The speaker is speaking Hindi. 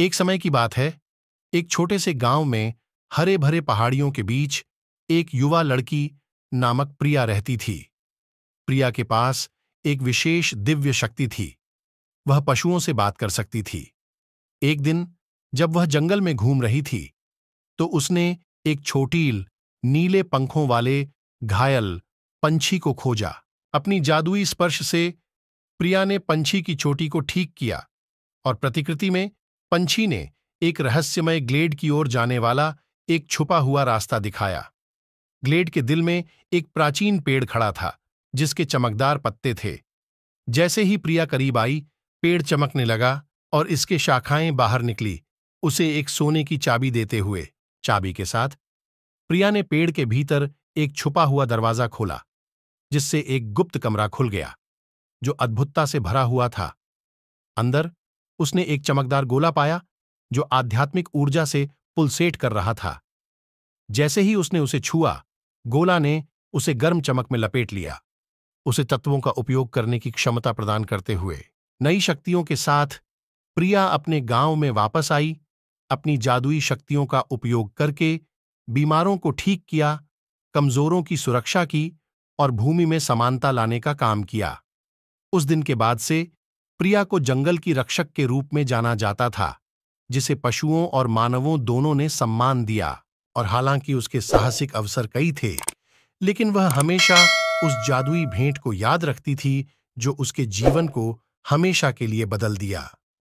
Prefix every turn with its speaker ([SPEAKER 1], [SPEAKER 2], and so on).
[SPEAKER 1] एक समय की बात है एक छोटे से गांव में हरे भरे पहाड़ियों के बीच एक युवा लड़की नामक प्रिया रहती थी प्रिया के पास एक विशेष दिव्य शक्ति थी वह पशुओं से बात कर सकती थी एक दिन जब वह जंगल में घूम रही थी तो उसने एक छोटील नीले पंखों वाले घायल पंछी को खोजा अपनी जादुई स्पर्श से प्रिया ने पंछी की चोटी को ठीक किया और प्रतिकृति में पंछी ने एक रहस्यमय ग्लेड की ओर जाने वाला एक छुपा हुआ रास्ता दिखाया ग्लेड के दिल में एक प्राचीन पेड़ खड़ा था जिसके चमकदार पत्ते थे जैसे ही प्रिया करीब आई पेड़ चमकने लगा और इसके शाखाएं बाहर निकली उसे एक सोने की चाबी देते हुए चाबी के साथ प्रिया ने पेड़ के भीतर एक छुपा हुआ दरवाजा खोला जिससे एक गुप्त कमरा खुल गया जो अद्भुतता से भरा हुआ था अंदर उसने एक चमकदार गोला पाया जो आध्यात्मिक ऊर्जा से पुलसेट कर रहा था जैसे ही उसने उसे छुआ गोला ने उसे गर्म चमक में लपेट लिया उसे तत्वों का उपयोग करने की क्षमता प्रदान करते हुए नई शक्तियों के साथ प्रिया अपने गांव में वापस आई अपनी जादुई शक्तियों का उपयोग करके बीमारों को ठीक किया कमजोरों की सुरक्षा की और भूमि में समानता लाने का काम किया उस दिन के बाद से प्रिया को जंगल की रक्षक के रूप में जाना जाता था जिसे पशुओं और मानवों दोनों ने सम्मान दिया और हालांकि उसके साहसिक अवसर कई थे लेकिन वह हमेशा उस जादुई भेंट को याद रखती थी जो उसके जीवन को हमेशा के लिए बदल दिया